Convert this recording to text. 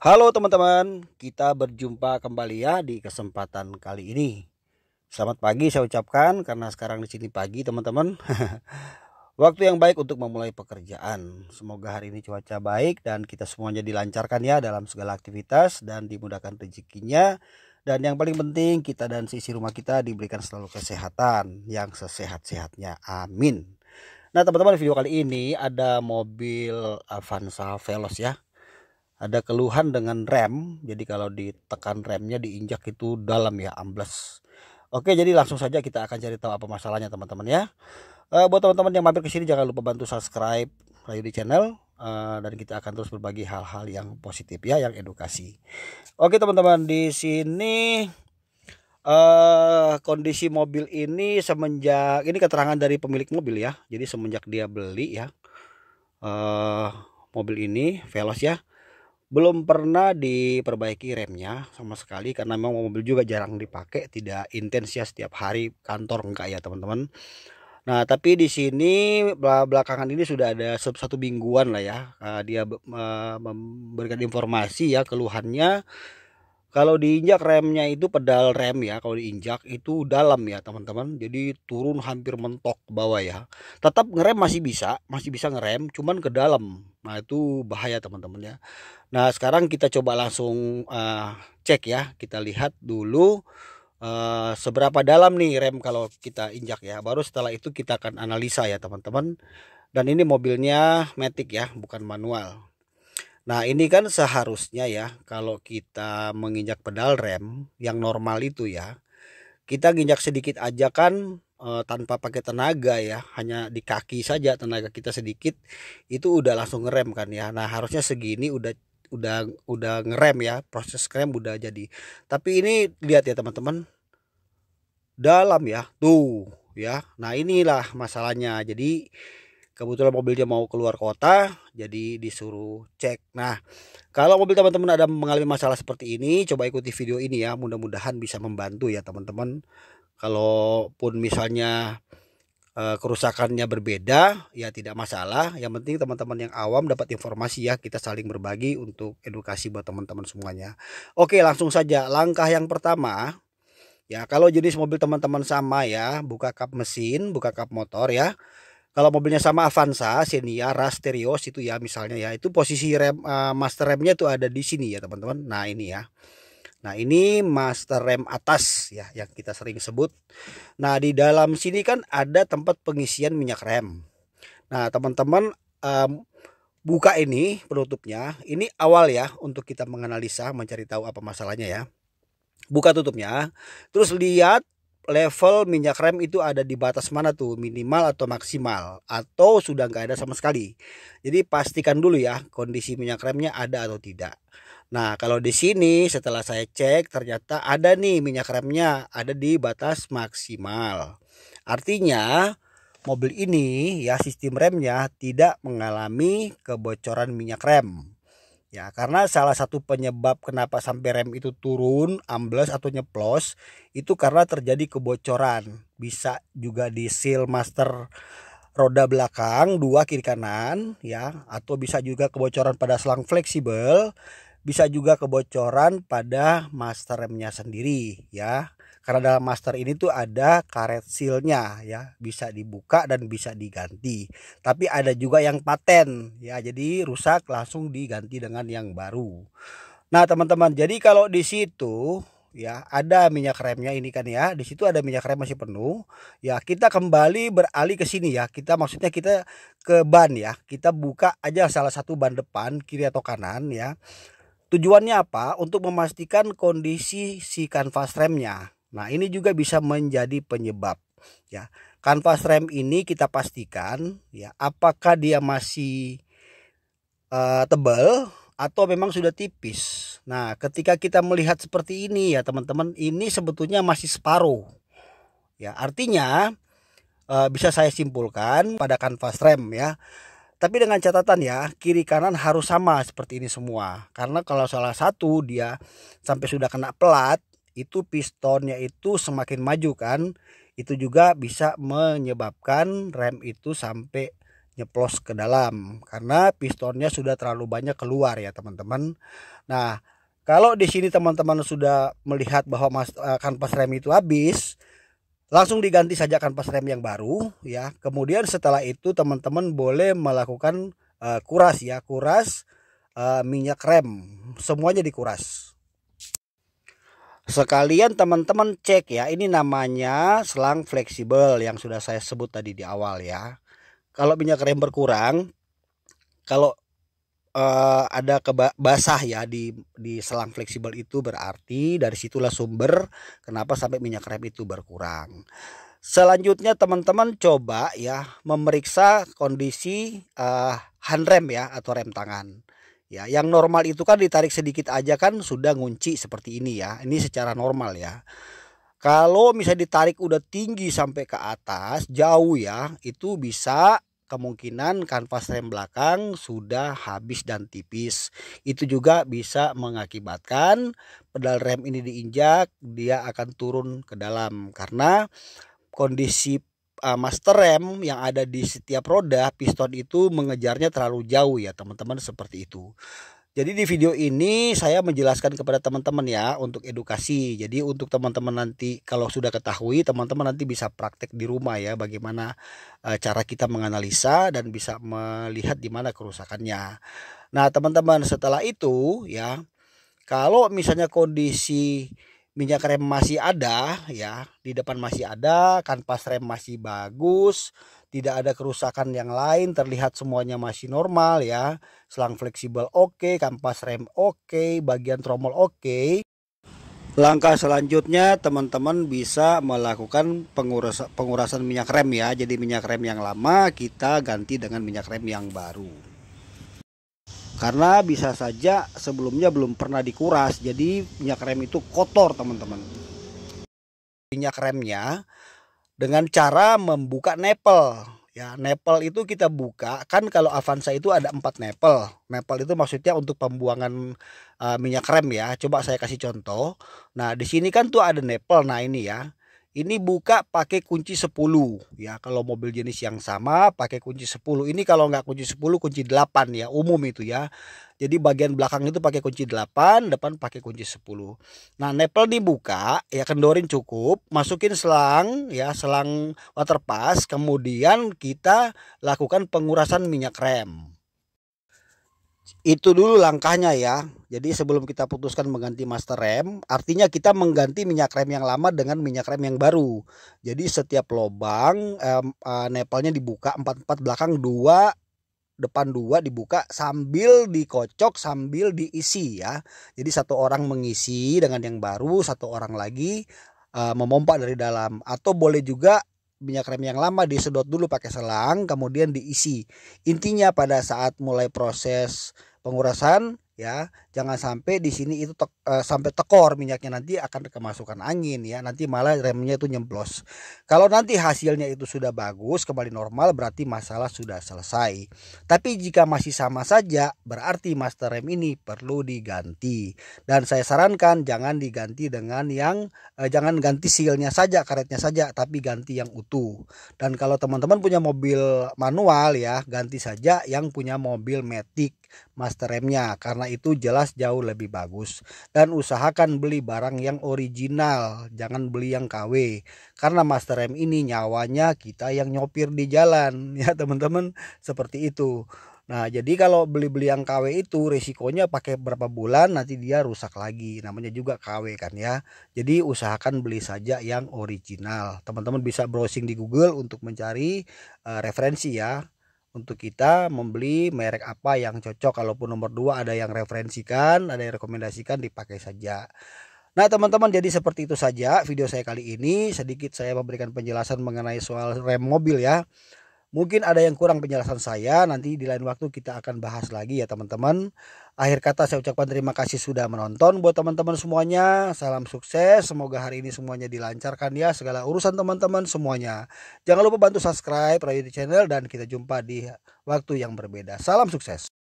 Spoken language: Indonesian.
Halo teman-teman, kita berjumpa kembali ya di kesempatan kali ini. Selamat pagi saya ucapkan karena sekarang di sini pagi teman-teman. Waktu yang baik untuk memulai pekerjaan. Semoga hari ini cuaca baik dan kita semuanya dilancarkan ya dalam segala aktivitas dan dimudahkan rezekinya. Dan yang paling penting kita dan sisi rumah kita diberikan selalu kesehatan yang sesehat-sehatnya. Amin. Nah teman-teman video kali ini ada mobil Avanza Veloz ya ada keluhan dengan rem jadi kalau ditekan remnya diinjak itu dalam ya ambles oke jadi langsung saja kita akan cari tahu apa masalahnya teman-teman ya uh, buat teman-teman yang mampir ke sini jangan lupa bantu subscribe Rayu di channel uh, dan kita akan terus berbagi hal-hal yang positif ya yang edukasi oke teman-teman di sini uh, kondisi mobil ini semenjak ini keterangan dari pemilik mobil ya jadi semenjak dia beli ya uh, mobil ini Velos ya belum pernah diperbaiki remnya sama sekali karena memang mobil juga jarang dipakai tidak intens ya setiap hari kantor enggak ya teman-teman nah tapi di sini belakangan ini sudah ada satu mingguan lah ya eh, dia eh, memberikan informasi ya keluhannya kalau diinjak remnya itu pedal rem ya, kalau diinjak itu dalam ya teman-teman. Jadi turun hampir mentok ke bawah ya. Tetap ngerem masih bisa, masih bisa ngerem, cuman ke dalam. Nah itu bahaya teman-teman ya. Nah sekarang kita coba langsung uh, cek ya. Kita lihat dulu uh, seberapa dalam nih rem kalau kita injak ya. Baru setelah itu kita akan analisa ya teman-teman. Dan ini mobilnya matic ya, bukan manual. Nah ini kan seharusnya ya kalau kita menginjak pedal rem yang normal itu ya kita nginjak sedikit aja kan e, tanpa pakai tenaga ya hanya di kaki saja tenaga kita sedikit itu udah langsung ngerem kan ya. Nah harusnya segini udah udah udah ngerem ya proses rem udah jadi. Tapi ini lihat ya teman-teman dalam ya tuh ya. Nah inilah masalahnya jadi kebetulan mobil dia mau keluar kota jadi disuruh cek nah kalau mobil teman-teman ada mengalami masalah seperti ini coba ikuti video ini ya mudah-mudahan bisa membantu ya teman-teman kalaupun misalnya eh, kerusakannya berbeda ya tidak masalah yang penting teman-teman yang awam dapat informasi ya kita saling berbagi untuk edukasi buat teman-teman semuanya oke langsung saja langkah yang pertama ya kalau jenis mobil teman-teman sama ya buka kap mesin buka kap motor ya kalau mobilnya sama Avanza, Xenia, ya, Terios itu ya misalnya ya itu posisi rem uh, master remnya itu ada di sini ya teman-teman. Nah ini ya. Nah ini master rem atas ya yang kita sering sebut. Nah di dalam sini kan ada tempat pengisian minyak rem. Nah teman-teman um, buka ini penutupnya. Ini awal ya untuk kita menganalisa mencari tahu apa masalahnya ya. Buka tutupnya. Terus lihat level minyak rem itu ada di batas mana tuh minimal atau maksimal atau sudah nggak ada sama sekali jadi pastikan dulu ya kondisi minyak remnya ada atau tidak nah kalau di sini setelah saya cek ternyata ada nih minyak remnya ada di batas maksimal artinya mobil ini ya sistem remnya tidak mengalami kebocoran minyak rem Ya, karena salah satu penyebab kenapa sampai rem itu turun, ambles atau nyeplos itu karena terjadi kebocoran. Bisa juga di seal master roda belakang dua kiri kanan ya atau bisa juga kebocoran pada selang fleksibel bisa juga kebocoran pada master remnya sendiri ya karena dalam master ini tuh ada karet sealnya ya bisa dibuka dan bisa diganti tapi ada juga yang paten ya jadi rusak langsung diganti dengan yang baru nah teman-teman jadi kalau di situ ya ada minyak remnya ini kan ya di situ ada minyak rem masih penuh ya kita kembali beralih ke sini ya kita maksudnya kita ke ban ya kita buka aja salah satu ban depan kiri atau kanan ya tujuannya apa untuk memastikan kondisi si kanvas remnya Nah, ini juga bisa menjadi penyebab ya. Kanvas rem ini kita pastikan ya apakah dia masih uh, tebal atau memang sudah tipis. Nah, ketika kita melihat seperti ini ya teman-teman, ini sebetulnya masih separuh. Ya, artinya e, bisa saya simpulkan pada kanvas rem ya. Tapi dengan catatan ya, kiri kanan harus sama seperti ini semua. Karena kalau salah satu dia sampai sudah kena pelat, itu pistonnya itu semakin maju kan itu juga bisa menyebabkan rem itu sampai nyeplos ke dalam karena pistonnya sudah terlalu banyak keluar ya teman-teman nah kalau di sini teman-teman sudah melihat bahwa mas, eh, kanvas rem itu habis langsung diganti saja kanvas rem yang baru ya kemudian setelah itu teman-teman boleh melakukan uh, kuras ya kuras uh, minyak rem semuanya dikuras Sekalian teman-teman cek ya, ini namanya selang fleksibel yang sudah saya sebut tadi di awal ya. Kalau minyak rem berkurang, kalau uh, ada basah ya di di selang fleksibel itu berarti dari situlah sumber kenapa sampai minyak rem itu berkurang. Selanjutnya teman-teman coba ya memeriksa kondisi uh, hand rem ya atau rem tangan. Ya, yang normal itu kan ditarik sedikit aja kan sudah ngunci seperti ini ya. Ini hmm. secara normal ya. Kalau misalnya ditarik udah tinggi sampai ke atas, jauh ya, itu bisa kemungkinan kanvas rem belakang sudah habis dan tipis. Itu juga bisa mengakibatkan pedal rem ini diinjak, dia akan turun ke dalam karena kondisi uh, master rem yang ada di setiap roda piston itu mengejarnya terlalu jauh ya teman-teman seperti itu. Jadi di video ini saya menjelaskan kepada teman-teman ya untuk edukasi. Jadi untuk teman-teman nanti kalau sudah ketahui teman-teman nanti bisa praktek di rumah ya bagaimana uh, cara kita menganalisa dan bisa melihat di mana kerusakannya. Nah, teman-teman setelah itu ya kalau misalnya kondisi minyak rem masih ada ya di depan masih ada kanvas rem masih bagus tidak ada kerusakan yang lain terlihat semuanya masih normal ya selang fleksibel oke okay, kanvas rem oke okay, bagian tromol oke okay. Langkah selanjutnya teman-teman bisa melakukan penguras, pengurasan minyak rem ya. Jadi minyak rem yang lama kita ganti dengan minyak rem yang baru karena bisa saja sebelumnya belum pernah dikuras jadi minyak rem itu kotor teman-teman minyak remnya dengan cara membuka nepel ya nepel itu kita buka kan kalau Avanza itu ada empat nepel nepel itu maksudnya untuk pembuangan uh, minyak rem ya coba saya kasih contoh nah di sini kan tuh ada nepel nah ini ya ini buka pakai kunci 10 ya kalau mobil jenis yang sama pakai kunci 10 ini kalau nggak kunci 10 kunci 8 ya umum itu ya jadi bagian belakang itu pakai kunci 8 depan pakai kunci 10 nah nepel dibuka ya kendorin cukup masukin selang ya selang waterpass kemudian kita lakukan pengurasan minyak rem itu dulu langkahnya ya. Jadi sebelum kita putuskan mengganti master rem, artinya kita mengganti minyak rem yang lama dengan minyak rem yang baru. Jadi setiap lubang eh, eh, nepalnya dibuka 44 belakang dua, depan dua dibuka sambil dikocok sambil diisi ya. Jadi satu orang mengisi dengan yang baru, satu orang lagi eh, memompa dari dalam atau boleh juga minyak rem yang lama disedot dulu pakai selang kemudian diisi. Intinya pada saat mulai proses pengurasan ya jangan sampai di sini itu tek, e, sampai tekor minyaknya nanti akan kemasukan angin ya nanti malah remnya itu nyemplos kalau nanti hasilnya itu sudah bagus kembali normal berarti masalah sudah selesai tapi jika masih sama saja berarti master rem ini perlu diganti dan saya sarankan jangan diganti dengan yang e, jangan ganti sealnya saja karetnya saja tapi ganti yang utuh dan kalau teman-teman punya mobil manual ya ganti saja yang punya mobil metik master remnya karena itu jelas jelas jauh lebih bagus dan usahakan beli barang yang original jangan beli yang KW karena Master Rem ini nyawanya kita yang nyopir di jalan ya teman-teman seperti itu Nah, jadi kalau beli-beli yang KW itu risikonya pakai berapa bulan nanti dia rusak lagi. Namanya juga KW kan ya. Jadi usahakan beli saja yang original. Teman-teman bisa browsing di Google untuk mencari uh, referensi ya untuk kita membeli merek apa yang cocok kalaupun nomor dua ada yang referensikan ada yang rekomendasikan dipakai saja Nah teman-teman jadi seperti itu saja video saya kali ini sedikit saya memberikan penjelasan mengenai soal rem mobil ya Mungkin ada yang kurang penjelasan saya, nanti di lain waktu kita akan bahas lagi ya teman-teman. Akhir kata saya ucapkan terima kasih sudah menonton buat teman-teman semuanya. Salam sukses, semoga hari ini semuanya dilancarkan ya segala urusan teman-teman semuanya. Jangan lupa bantu subscribe di Channel dan kita jumpa di waktu yang berbeda. Salam sukses.